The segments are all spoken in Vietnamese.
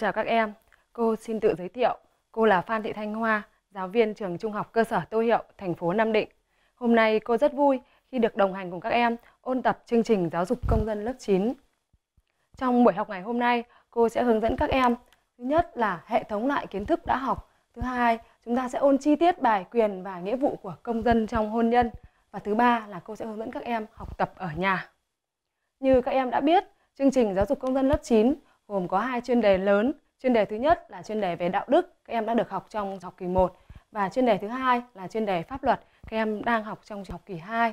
chào các em. Cô xin tự giới thiệu, cô là Phan Thị Thanh Hoa, giáo viên trường Trung học cơ sở Tô Hiệu, thành phố Nam Định. Hôm nay cô rất vui khi được đồng hành cùng các em ôn tập chương trình giáo dục công dân lớp 9. Trong buổi học ngày hôm nay, cô sẽ hướng dẫn các em thứ nhất là hệ thống lại kiến thức đã học, thứ hai, chúng ta sẽ ôn chi tiết bài quyền và nghĩa vụ của công dân trong hôn nhân và thứ ba là cô sẽ hướng dẫn các em học tập ở nhà. Như các em đã biết, chương trình giáo dục công dân lớp 9 gồm có hai chuyên đề lớn. Chuyên đề thứ nhất là chuyên đề về đạo đức, các em đã được học trong học kỳ 1 và chuyên đề thứ hai là chuyên đề pháp luật, các em đang học trong học kỳ 2.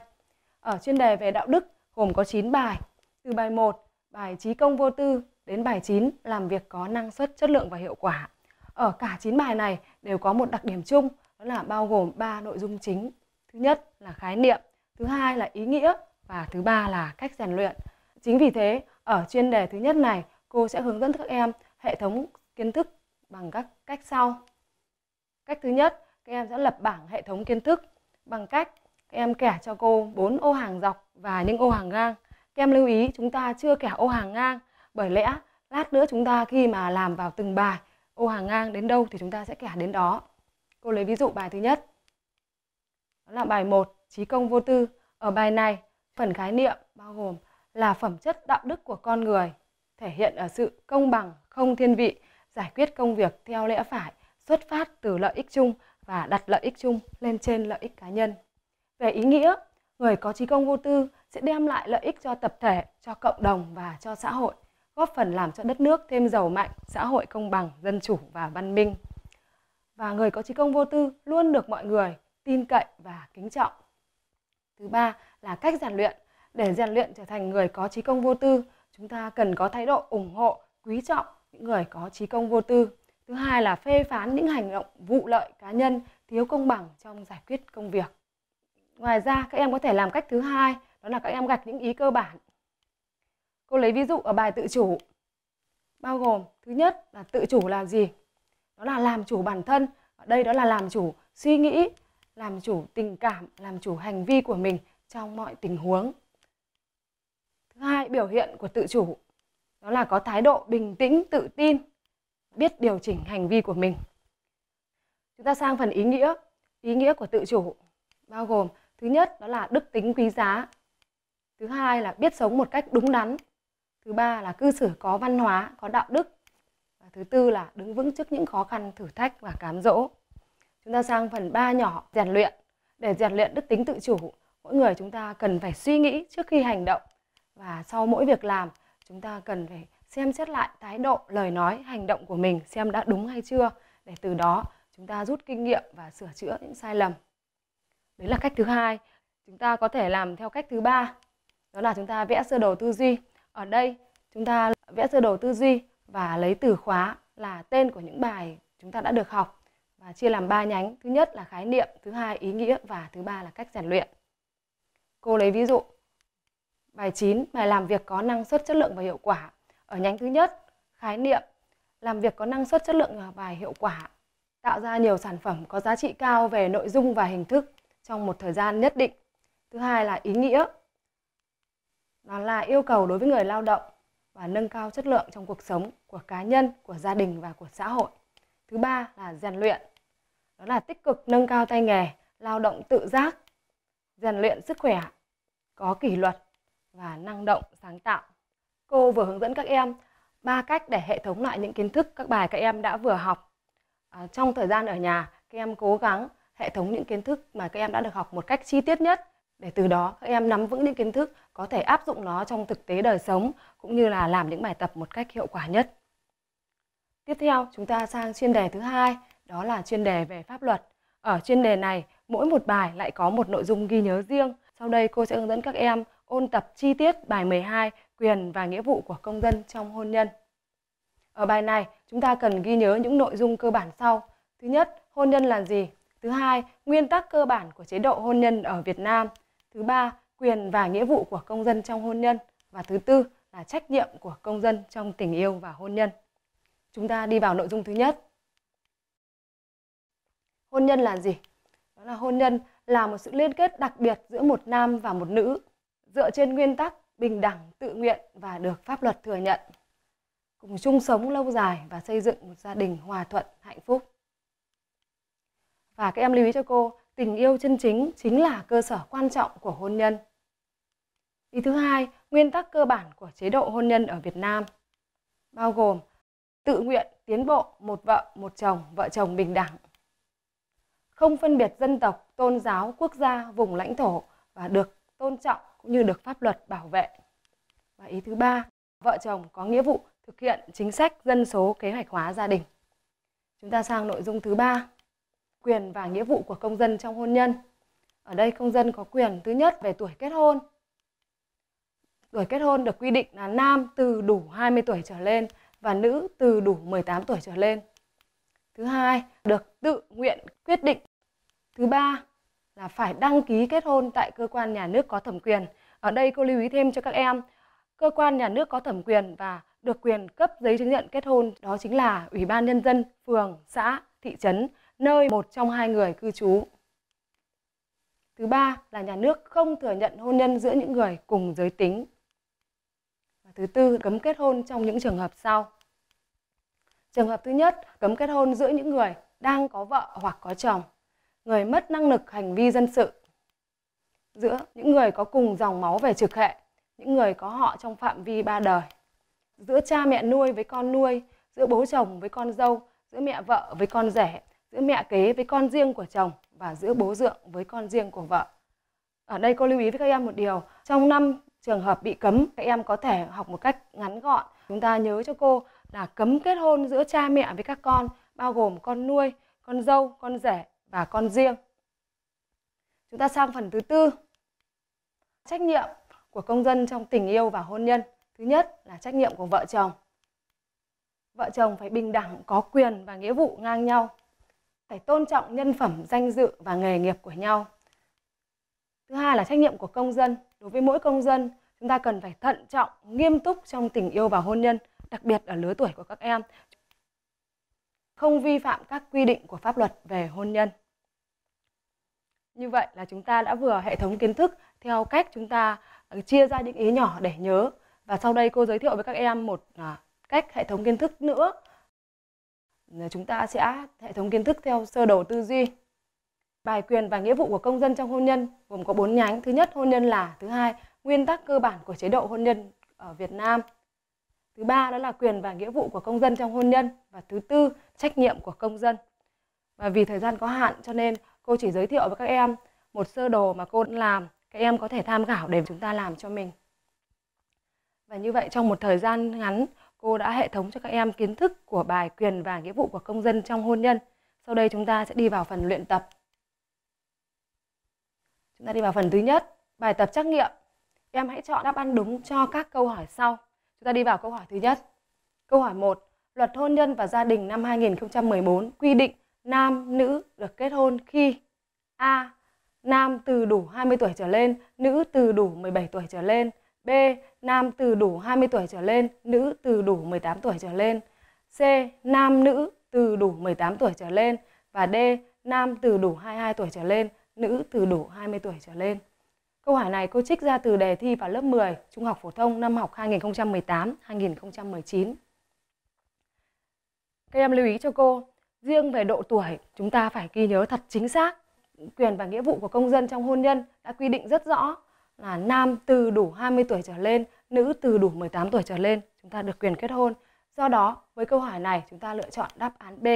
Ở chuyên đề về đạo đức gồm có 9 bài. Từ bài 1, bài trí công vô tư đến bài 9 làm việc có năng suất, chất lượng và hiệu quả. Ở cả 9 bài này đều có một đặc điểm chung đó là bao gồm 3 nội dung chính. Thứ nhất là khái niệm, thứ hai là ý nghĩa và thứ ba là cách rèn luyện. Chính vì thế, ở chuyên đề thứ nhất này, cô sẽ hướng dẫn các em hệ thống kiến thức bằng các cách sau. Cách thứ nhất, các em sẽ lập bảng hệ thống kiến thức bằng cách các em kẻ cho cô 4 ô hàng dọc và những ô hàng ngang. Các em lưu ý chúng ta chưa kẻ ô hàng ngang bởi lẽ lát nữa chúng ta khi mà làm vào từng bài ô hàng ngang đến đâu thì chúng ta sẽ kẻ đến đó. Cô lấy ví dụ bài thứ nhất. Đó là bài 1, trí công vô tư. Ở bài này, phần khái niệm bao gồm là phẩm chất đạo đức của con người, thể hiện ở sự công bằng, không thiên vị, giải quyết công việc theo lẽ phải, xuất phát từ lợi ích chung và đặt lợi ích chung lên trên lợi ích cá nhân. Về ý nghĩa, người có trí công vô tư sẽ đem lại lợi ích cho tập thể, cho cộng đồng và cho xã hội, góp phần làm cho đất nước thêm giàu mạnh, xã hội công bằng, dân chủ và văn minh. Và người có trí công vô tư luôn được mọi người tin cậy và kính trọng. Thứ ba là cách rèn luyện. Để rèn luyện trở thành người có trí công vô tư, chúng ta cần có thái độ ủng hộ quý trọng những người có trí công vô tư thứ hai là phê phán những hành động vụ lợi cá nhân thiếu công bằng trong giải quyết công việc ngoài ra các em có thể làm cách thứ hai đó là các em gạch những ý cơ bản cô lấy ví dụ ở bài tự chủ bao gồm thứ nhất là tự chủ là gì đó là làm chủ bản thân ở đây đó là làm chủ suy nghĩ làm chủ tình cảm làm chủ hành vi của mình trong mọi tình huống Thứ hai, biểu hiện của tự chủ. Đó là có thái độ bình tĩnh, tự tin, biết điều chỉnh hành vi của mình. Chúng ta sang phần ý nghĩa. Ý nghĩa của tự chủ bao gồm thứ nhất đó là đức tính quý giá. Thứ hai là biết sống một cách đúng đắn. Thứ ba là cư xử có văn hóa, có đạo đức. Và thứ tư là đứng vững trước những khó khăn, thử thách và cám dỗ. Chúng ta sang phần ba nhỏ, rèn luyện. Để rèn luyện đức tính tự chủ, mỗi người chúng ta cần phải suy nghĩ trước khi hành động và sau mỗi việc làm chúng ta cần phải xem xét lại thái độ lời nói hành động của mình xem đã đúng hay chưa để từ đó chúng ta rút kinh nghiệm và sửa chữa những sai lầm đấy là cách thứ hai chúng ta có thể làm theo cách thứ ba đó là chúng ta vẽ sơ đồ tư duy ở đây chúng ta vẽ sơ đồ tư duy và lấy từ khóa là tên của những bài chúng ta đã được học và chia làm ba nhánh thứ nhất là khái niệm thứ hai ý nghĩa và thứ ba là cách rèn luyện cô lấy ví dụ Bài 9, bài làm việc có năng suất chất lượng và hiệu quả. Ở nhánh thứ nhất, khái niệm làm việc có năng suất chất lượng và hiệu quả tạo ra nhiều sản phẩm có giá trị cao về nội dung và hình thức trong một thời gian nhất định. Thứ hai là ý nghĩa. nó là yêu cầu đối với người lao động và nâng cao chất lượng trong cuộc sống của cá nhân, của gia đình và của xã hội. Thứ ba là rèn luyện. Đó là tích cực nâng cao tay nghề, lao động tự giác, rèn luyện sức khỏe, có kỷ luật và năng động, sáng tạo. Cô vừa hướng dẫn các em ba cách để hệ thống lại những kiến thức các bài các em đã vừa học. À, trong thời gian ở nhà, các em cố gắng hệ thống những kiến thức mà các em đã được học một cách chi tiết nhất để từ đó các em nắm vững những kiến thức có thể áp dụng nó trong thực tế đời sống cũng như là làm những bài tập một cách hiệu quả nhất. Tiếp theo, chúng ta sang chuyên đề thứ hai, đó là chuyên đề về pháp luật. Ở chuyên đề này, mỗi một bài lại có một nội dung ghi nhớ riêng. Sau đây cô sẽ hướng dẫn các em ôn tập chi tiết bài 12 quyền và nghĩa vụ của công dân trong hôn nhân. Ở bài này, chúng ta cần ghi nhớ những nội dung cơ bản sau. Thứ nhất, hôn nhân là gì? Thứ hai, nguyên tắc cơ bản của chế độ hôn nhân ở Việt Nam. Thứ ba, quyền và nghĩa vụ của công dân trong hôn nhân. Và thứ tư là trách nhiệm của công dân trong tình yêu và hôn nhân. Chúng ta đi vào nội dung thứ nhất. Hôn nhân là gì? Đó là hôn nhân là một sự liên kết đặc biệt giữa một nam và một nữ dựa trên nguyên tắc bình đẳng, tự nguyện và được pháp luật thừa nhận. Cùng chung sống lâu dài và xây dựng một gia đình hòa thuận, hạnh phúc. Và các em lưu ý cho cô, tình yêu chân chính chính là cơ sở quan trọng của hôn nhân. Ý thứ hai, nguyên tắc cơ bản của chế độ hôn nhân ở Việt Nam bao gồm tự nguyện, tiến bộ, một vợ, một chồng, vợ chồng bình đẳng. Không phân biệt dân tộc, tôn giáo, quốc gia, vùng lãnh thổ và được tôn trọng cũng như được pháp luật bảo vệ. Và ý thứ ba, vợ chồng có nghĩa vụ thực hiện chính sách dân số kế hoạch hóa gia đình. Chúng ta sang nội dung thứ ba, quyền và nghĩa vụ của công dân trong hôn nhân. Ở đây công dân có quyền thứ nhất về tuổi kết hôn. Tuổi kết hôn được quy định là nam từ đủ 20 tuổi trở lên và nữ từ đủ 18 tuổi trở lên. Thứ hai, được tự nguyện quyết định. Thứ ba, là phải đăng ký kết hôn tại cơ quan nhà nước có thẩm quyền. Ở đây cô lưu ý thêm cho các em, cơ quan nhà nước có thẩm quyền và được quyền cấp giấy chứng nhận kết hôn đó chính là Ủy ban Nhân dân, phường, xã, thị trấn, nơi một trong hai người cư trú. Thứ ba là nhà nước không thừa nhận hôn nhân giữa những người cùng giới tính. Và thứ tư, cấm kết hôn trong những trường hợp sau. Trường hợp thứ nhất, cấm kết hôn giữa những người đang có vợ hoặc có chồng người mất năng lực hành vi dân sự giữa những người có cùng dòng máu về trực hệ, những người có họ trong phạm vi ba đời. Giữa cha mẹ nuôi với con nuôi, giữa bố chồng với con dâu, giữa mẹ vợ với con rể, giữa mẹ kế với con riêng của chồng và giữa bố dượng với con riêng của vợ. Ở đây cô lưu ý với các em một điều, trong năm trường hợp bị cấm, các em có thể học một cách ngắn gọn. Chúng ta nhớ cho cô là cấm kết hôn giữa cha mẹ với các con, bao gồm con nuôi, con dâu, con rể và con riêng. Chúng ta sang phần thứ tư. Trách nhiệm của công dân trong tình yêu và hôn nhân. Thứ nhất là trách nhiệm của vợ chồng. Vợ chồng phải bình đẳng, có quyền và nghĩa vụ ngang nhau. Phải tôn trọng nhân phẩm, danh dự và nghề nghiệp của nhau. Thứ hai là trách nhiệm của công dân. Đối với mỗi công dân, chúng ta cần phải thận trọng, nghiêm túc trong tình yêu và hôn nhân, đặc biệt ở lứa tuổi của các em không vi phạm các quy định của pháp luật về hôn nhân. Như vậy là chúng ta đã vừa hệ thống kiến thức theo cách chúng ta ờ, chia ra những ý nhỏ để nhớ và sau đây cô giới thiệu với các em một à, cách hệ thống kiến thức nữa. Chúng ta sẽ hệ thống kiến thức theo sơ đồ tư duy. Bài quyền và nghĩa vụ của công dân trong hôn nhân gồm có 4 nhánh. Thứ nhất hôn nhân là, thứ hai nguyên tắc cơ bản của chế độ hôn nhân ở Việt Nam, Thứ ba đó là quyền và nghĩa vụ của công dân trong hôn nhân và thứ tư trách nhiệm của công dân. Và vì thời gian có hạn cho nên cô chỉ giới thiệu với các em một sơ đồ mà cô đã làm, các em có thể tham khảo để chúng ta làm cho mình. Và như vậy trong một thời gian ngắn, cô đã hệ thống cho các em kiến thức của bài quyền và nghĩa vụ của công dân trong hôn nhân. Sau đây chúng ta sẽ đi vào phần luyện tập. Chúng ta đi vào phần thứ nhất, bài tập trắc nghiệm. Em hãy chọn đáp án đúng cho các câu hỏi sau. Chúng ta đi vào câu hỏi thứ nhất. Câu hỏi 1. Luật hôn nhân và gia đình năm 2014 quy định nam nữ được kết hôn khi A. Nam từ đủ 20 tuổi trở lên, nữ từ đủ 17 tuổi trở lên. B. Nam từ đủ 20 tuổi trở lên, nữ từ đủ 18 tuổi trở lên. C. Nam nữ từ đủ 18 tuổi trở lên. Và D. Nam từ đủ 22 tuổi trở lên, nữ từ đủ 20 tuổi trở lên. Câu hỏi này cô trích ra từ đề thi vào lớp 10 Trung học phổ thông năm học 2018-2019. Các em lưu ý cho cô, riêng về độ tuổi chúng ta phải ghi nhớ thật chính xác. Quyền và nghĩa vụ của công dân trong hôn nhân đã quy định rất rõ là nam từ đủ 20 tuổi trở lên, nữ từ đủ 18 tuổi trở lên chúng ta được quyền kết hôn. Do đó, với câu hỏi này chúng ta lựa chọn đáp án B.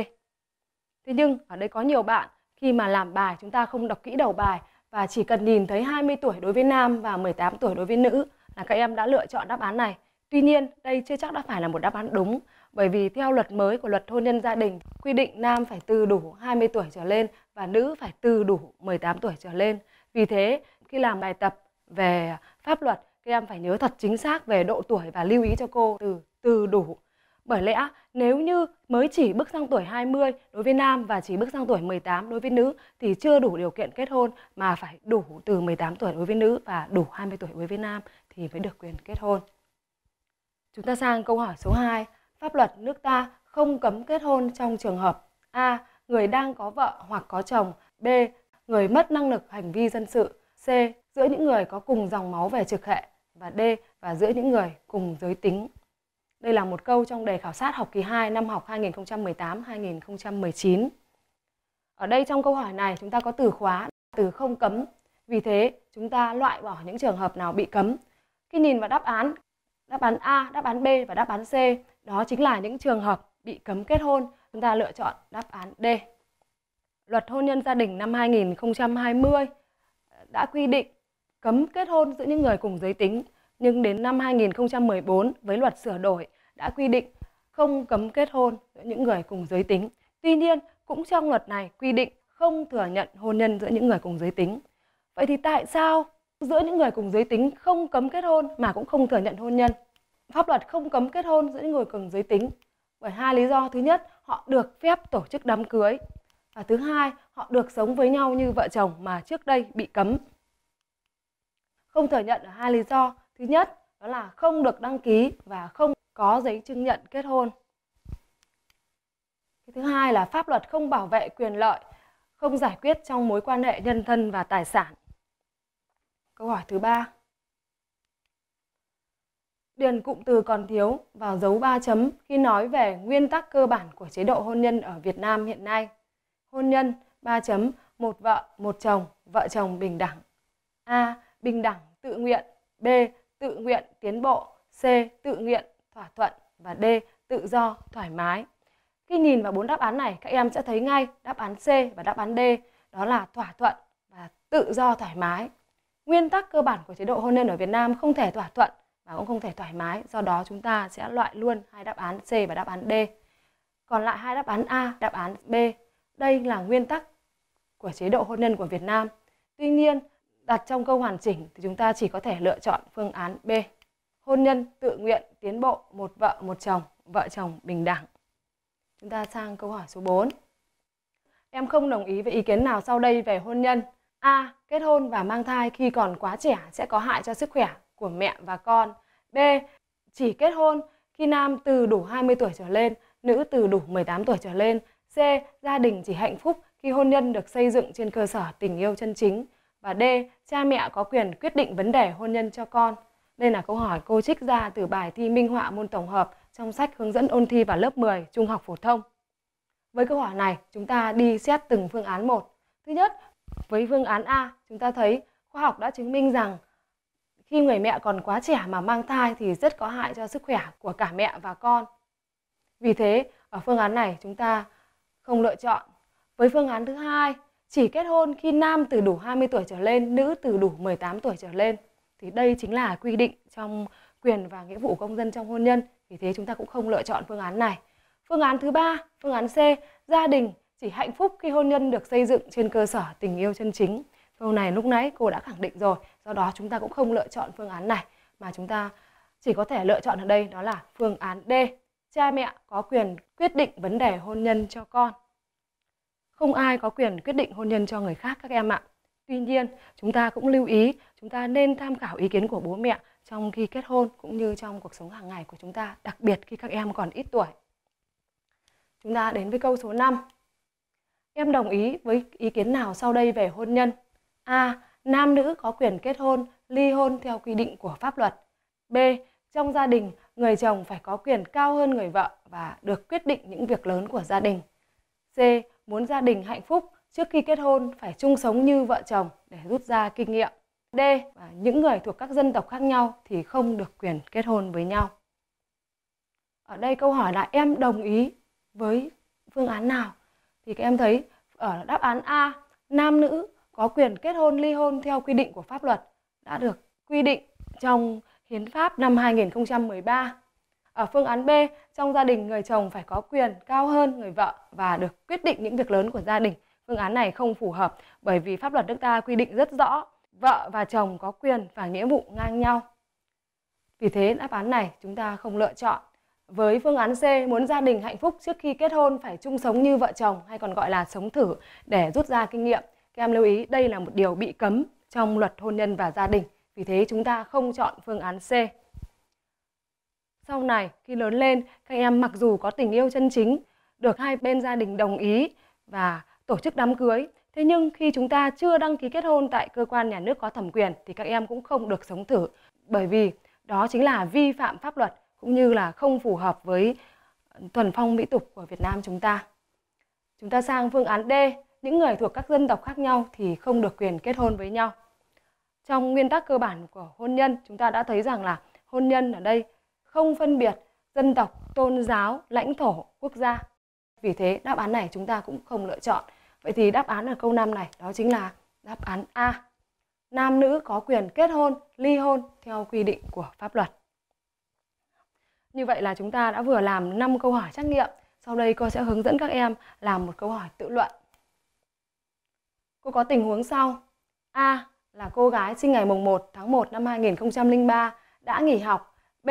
Thế nhưng ở đây có nhiều bạn khi mà làm bài chúng ta không đọc kỹ đầu bài và chỉ cần nhìn thấy 20 tuổi đối với nam và 18 tuổi đối với nữ là các em đã lựa chọn đáp án này. Tuy nhiên, đây chưa chắc đã phải là một đáp án đúng bởi vì theo luật mới của luật hôn nhân gia đình quy định nam phải từ đủ 20 tuổi trở lên và nữ phải từ đủ 18 tuổi trở lên. Vì thế, khi làm bài tập về pháp luật, các em phải nhớ thật chính xác về độ tuổi và lưu ý cho cô từ từ đủ bởi lẽ nếu như mới chỉ bước sang tuổi 20 đối với nam và chỉ bước sang tuổi 18 đối với nữ thì chưa đủ điều kiện kết hôn mà phải đủ từ 18 tuổi đối với nữ và đủ 20 tuổi đối với nam thì mới được quyền kết hôn. Chúng ta sang câu hỏi số 2. Pháp luật nước ta không cấm kết hôn trong trường hợp A. Người đang có vợ hoặc có chồng B. Người mất năng lực hành vi dân sự C. Giữa những người có cùng dòng máu về trực hệ và D. Và giữa những người cùng giới tính đây là một câu trong đề khảo sát học kỳ 2 năm học 2018-2019. Ở đây trong câu hỏi này chúng ta có từ khóa, từ không cấm. Vì thế chúng ta loại bỏ những trường hợp nào bị cấm. Khi nhìn vào đáp án, đáp án A, đáp án B và đáp án C, đó chính là những trường hợp bị cấm kết hôn. Chúng ta lựa chọn đáp án D. Luật hôn nhân gia đình năm 2020 đã quy định cấm kết hôn giữa những người cùng giới tính nhưng đến năm 2014 với luật sửa đổi đã quy định không cấm kết hôn giữa những người cùng giới tính. Tuy nhiên, cũng trong luật này quy định không thừa nhận hôn nhân giữa những người cùng giới tính. Vậy thì tại sao giữa những người cùng giới tính không cấm kết hôn mà cũng không thừa nhận hôn nhân? Pháp luật không cấm kết hôn giữa những người cùng giới tính bởi hai lý do. Thứ nhất, họ được phép tổ chức đám cưới. Và thứ hai, họ được sống với nhau như vợ chồng mà trước đây bị cấm. Không thừa nhận ở hai lý do. Thứ nhất đó là không được đăng ký và không có giấy chứng nhận kết hôn. Cái thứ hai là pháp luật không bảo vệ quyền lợi, không giải quyết trong mối quan hệ nhân thân và tài sản. Câu hỏi thứ ba. Điền cụm từ còn thiếu vào dấu ba chấm khi nói về nguyên tắc cơ bản của chế độ hôn nhân ở Việt Nam hiện nay. Hôn nhân ba chấm một vợ một chồng, vợ chồng bình đẳng. A. Bình đẳng tự nguyện. B tự nguyện tiến bộ, C. Tự nguyện thỏa thuận và D. Tự do thoải mái. Khi nhìn vào bốn đáp án này, các em sẽ thấy ngay đáp án C và đáp án D đó là thỏa thuận và tự do thoải mái. Nguyên tắc cơ bản của chế độ hôn nhân ở Việt Nam không thể thỏa thuận và cũng không thể thoải mái, do đó chúng ta sẽ loại luôn hai đáp án C và đáp án D. Còn lại hai đáp án A, đáp án B, đây là nguyên tắc của chế độ hôn nhân của Việt Nam. Tuy nhiên, đặt trong câu hoàn chỉnh thì chúng ta chỉ có thể lựa chọn phương án B. Hôn nhân tự nguyện tiến bộ một vợ một chồng, vợ chồng bình đẳng. Chúng ta sang câu hỏi số 4. Em không đồng ý với ý kiến nào sau đây về hôn nhân. A. Kết hôn và mang thai khi còn quá trẻ sẽ có hại cho sức khỏe của mẹ và con. B. Chỉ kết hôn khi nam từ đủ 20 tuổi trở lên, nữ từ đủ 18 tuổi trở lên. C. Gia đình chỉ hạnh phúc khi hôn nhân được xây dựng trên cơ sở tình yêu chân chính. Và D. Cha mẹ có quyền quyết định vấn đề hôn nhân cho con. Đây là câu hỏi cô trích ra từ bài thi minh họa môn tổng hợp trong sách hướng dẫn ôn thi vào lớp 10 trung học phổ thông. Với câu hỏi này, chúng ta đi xét từng phương án một. Thứ nhất, với phương án A, chúng ta thấy khoa học đã chứng minh rằng khi người mẹ còn quá trẻ mà mang thai thì rất có hại cho sức khỏe của cả mẹ và con. Vì thế, ở phương án này chúng ta không lựa chọn. Với phương án thứ hai, chỉ kết hôn khi nam từ đủ 20 tuổi trở lên, nữ từ đủ 18 tuổi trở lên. Thì đây chính là quy định trong quyền và nghĩa vụ công dân trong hôn nhân. Vì thế chúng ta cũng không lựa chọn phương án này. Phương án thứ ba, phương án C, gia đình chỉ hạnh phúc khi hôn nhân được xây dựng trên cơ sở tình yêu chân chính. Câu này lúc nãy cô đã khẳng định rồi, do đó chúng ta cũng không lựa chọn phương án này mà chúng ta chỉ có thể lựa chọn ở đây đó là phương án D. Cha mẹ có quyền quyết định vấn đề hôn nhân cho con. Không ai có quyền quyết định hôn nhân cho người khác các em ạ. Tuy nhiên, chúng ta cũng lưu ý, chúng ta nên tham khảo ý kiến của bố mẹ trong khi kết hôn cũng như trong cuộc sống hàng ngày của chúng ta, đặc biệt khi các em còn ít tuổi. Chúng ta đến với câu số 5. Em đồng ý với ý kiến nào sau đây về hôn nhân? A. Nam nữ có quyền kết hôn, ly hôn theo quy định của pháp luật. B. Trong gia đình, người chồng phải có quyền cao hơn người vợ và được quyết định những việc lớn của gia đình. C muốn gia đình hạnh phúc trước khi kết hôn phải chung sống như vợ chồng để rút ra kinh nghiệm. D. Những người thuộc các dân tộc khác nhau thì không được quyền kết hôn với nhau. Ở đây câu hỏi là em đồng ý với phương án nào? Thì các em thấy ở đáp án A, nam nữ có quyền kết hôn ly hôn theo quy định của pháp luật đã được quy định trong Hiến pháp năm 2013. Ở phương án B, trong gia đình người chồng phải có quyền cao hơn người vợ và được quyết định những việc lớn của gia đình. Phương án này không phù hợp bởi vì pháp luật nước ta quy định rất rõ vợ và chồng có quyền và nghĩa vụ ngang nhau. Vì thế đáp án này chúng ta không lựa chọn. Với phương án C, muốn gia đình hạnh phúc trước khi kết hôn phải chung sống như vợ chồng hay còn gọi là sống thử để rút ra kinh nghiệm. Các em lưu ý đây là một điều bị cấm trong luật hôn nhân và gia đình. Vì thế chúng ta không chọn phương án C sau này khi lớn lên các em mặc dù có tình yêu chân chính được hai bên gia đình đồng ý và tổ chức đám cưới thế nhưng khi chúng ta chưa đăng ký kết hôn tại cơ quan nhà nước có thẩm quyền thì các em cũng không được sống thử bởi vì đó chính là vi phạm pháp luật cũng như là không phù hợp với thuần phong mỹ tục của Việt Nam chúng ta. Chúng ta sang phương án D, những người thuộc các dân tộc khác nhau thì không được quyền kết hôn với nhau. Trong nguyên tắc cơ bản của hôn nhân, chúng ta đã thấy rằng là hôn nhân ở đây không phân biệt dân tộc, tôn giáo, lãnh thổ, quốc gia. Vì thế đáp án này chúng ta cũng không lựa chọn. Vậy thì đáp án ở câu 5 này đó chính là đáp án A. Nam nữ có quyền kết hôn, ly hôn theo quy định của pháp luật. Như vậy là chúng ta đã vừa làm 5 câu hỏi trắc nghiệm. Sau đây cô sẽ hướng dẫn các em làm một câu hỏi tự luận. Cô có tình huống sau. A là cô gái sinh ngày mùng 1 tháng 1 năm 2003 đã nghỉ học. B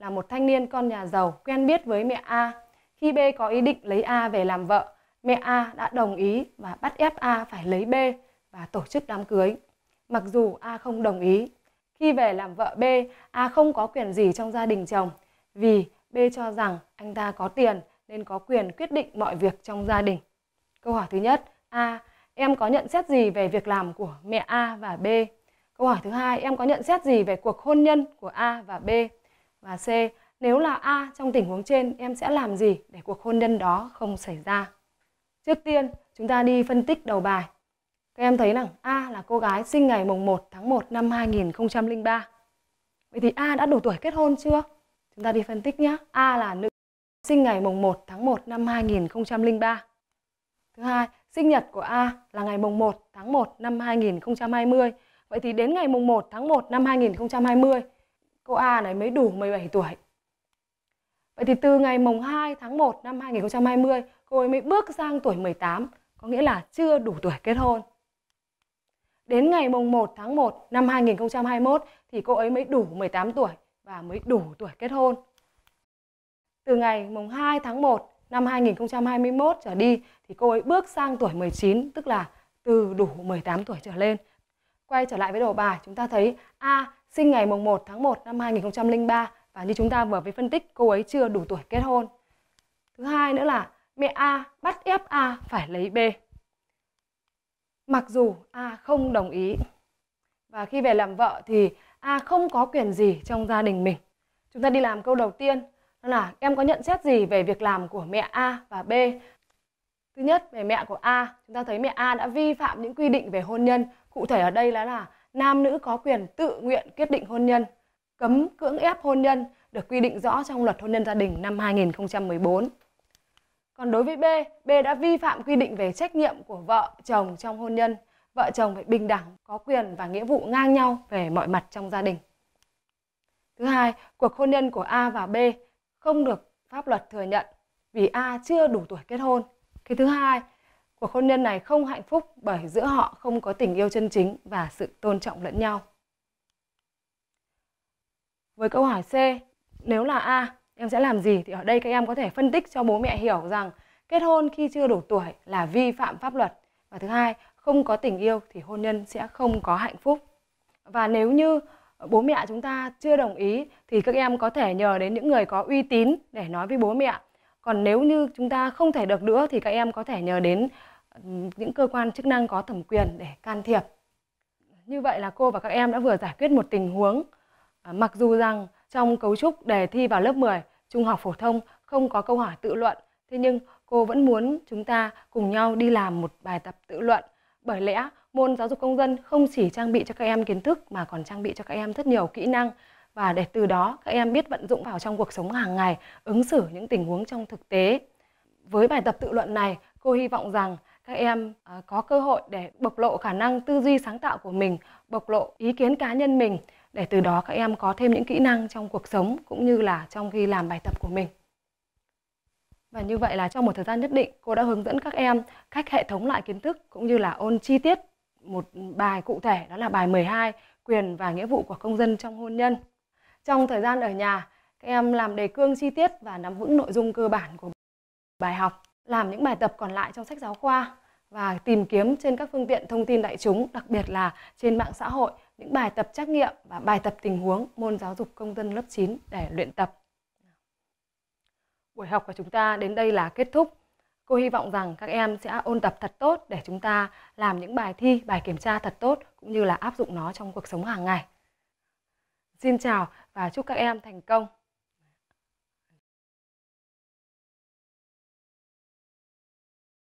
là một thanh niên con nhà giàu quen biết với mẹ A. Khi B có ý định lấy A về làm vợ, mẹ A đã đồng ý và bắt ép A phải lấy B và tổ chức đám cưới. Mặc dù A không đồng ý, khi về làm vợ B, A không có quyền gì trong gia đình chồng vì B cho rằng anh ta có tiền nên có quyền quyết định mọi việc trong gia đình. Câu hỏi thứ nhất, A. Em có nhận xét gì về việc làm của mẹ A và B? Câu hỏi thứ hai, em có nhận xét gì về cuộc hôn nhân của A và B? Và C. Nếu là A trong tình huống trên, em sẽ làm gì để cuộc hôn nhân đó không xảy ra? Trước tiên, chúng ta đi phân tích đầu bài. Các em thấy rằng A là cô gái sinh ngày mùng 1 tháng 1 năm 2003. Vậy thì A đã đủ tuổi kết hôn chưa? Chúng ta đi phân tích nhé. A là nữ sinh ngày mùng 1 tháng 1 năm 2003. Thứ hai, sinh nhật của A là ngày mùng 1 tháng 1 năm 2020. Vậy thì đến ngày mùng 1 tháng 1 năm 2020, cô A này mới đủ 17 tuổi. Vậy thì từ ngày mùng 2 tháng 1 năm 2020, cô ấy mới bước sang tuổi 18, có nghĩa là chưa đủ tuổi kết hôn. Đến ngày mùng 1 tháng 1 năm 2021 thì cô ấy mới đủ 18 tuổi và mới đủ tuổi kết hôn. Từ ngày mùng 2 tháng 1 năm 2021 trở đi thì cô ấy bước sang tuổi 19, tức là từ đủ 18 tuổi trở lên. Quay trở lại với đồ bài, chúng ta thấy A sinh ngày mùng 1 tháng 1 năm 2003 và như chúng ta vừa mới phân tích, cô ấy chưa đủ tuổi kết hôn. Thứ hai nữa là mẹ A bắt ép A phải lấy B. Mặc dù A không đồng ý và khi về làm vợ thì A không có quyền gì trong gia đình mình. Chúng ta đi làm câu đầu tiên đó là em có nhận xét gì về việc làm của mẹ A và B? Thứ nhất, về mẹ của A, chúng ta thấy mẹ A đã vi phạm những quy định về hôn nhân. Cụ thể ở đây là là nam nữ có quyền tự nguyện quyết định hôn nhân, cấm cưỡng ép hôn nhân được quy định rõ trong luật hôn nhân gia đình năm 2014. Còn đối với B, B đã vi phạm quy định về trách nhiệm của vợ chồng trong hôn nhân. Vợ chồng phải bình đẳng, có quyền và nghĩa vụ ngang nhau về mọi mặt trong gia đình. Thứ hai, cuộc hôn nhân của A và B không được pháp luật thừa nhận vì A chưa đủ tuổi kết hôn. Cái thứ hai, Cuộc hôn nhân này không hạnh phúc bởi giữa họ không có tình yêu chân chính và sự tôn trọng lẫn nhau. Với câu hỏi C, nếu là A, em sẽ làm gì? Thì ở đây các em có thể phân tích cho bố mẹ hiểu rằng kết hôn khi chưa đủ tuổi là vi phạm pháp luật. Và thứ hai, không có tình yêu thì hôn nhân sẽ không có hạnh phúc. Và nếu như bố mẹ chúng ta chưa đồng ý thì các em có thể nhờ đến những người có uy tín để nói với bố mẹ. Còn nếu như chúng ta không thể được nữa thì các em có thể nhờ đến những cơ quan chức năng có thẩm quyền để can thiệp. Như vậy là cô và các em đã vừa giải quyết một tình huống à, mặc dù rằng trong cấu trúc đề thi vào lớp 10 trung học phổ thông không có câu hỏi tự luận, thế nhưng cô vẫn muốn chúng ta cùng nhau đi làm một bài tập tự luận. Bởi lẽ môn giáo dục công dân không chỉ trang bị cho các em kiến thức mà còn trang bị cho các em rất nhiều kỹ năng và để từ đó các em biết vận dụng vào trong cuộc sống hàng ngày, ứng xử những tình huống trong thực tế. Với bài tập tự luận này, cô hy vọng rằng các em à, có cơ hội để bộc lộ khả năng tư duy sáng tạo của mình, bộc lộ ý kiến cá nhân mình để từ đó các em có thêm những kỹ năng trong cuộc sống cũng như là trong khi làm bài tập của mình. Và như vậy là trong một thời gian nhất định, cô đã hướng dẫn các em cách hệ thống lại kiến thức cũng như là ôn chi tiết một bài cụ thể đó là bài 12 quyền và nghĩa vụ của công dân trong hôn nhân. Trong thời gian ở nhà, các em làm đề cương chi tiết và nắm vững nội dung cơ bản của bài học, làm những bài tập còn lại trong sách giáo khoa và tìm kiếm trên các phương tiện thông tin đại chúng, đặc biệt là trên mạng xã hội những bài tập trắc nghiệm và bài tập tình huống môn giáo dục công dân lớp 9 để luyện tập. Buổi học của chúng ta đến đây là kết thúc. Cô hy vọng rằng các em sẽ ôn tập thật tốt để chúng ta làm những bài thi, bài kiểm tra thật tốt cũng như là áp dụng nó trong cuộc sống hàng ngày. Xin chào và chúc các em thành công.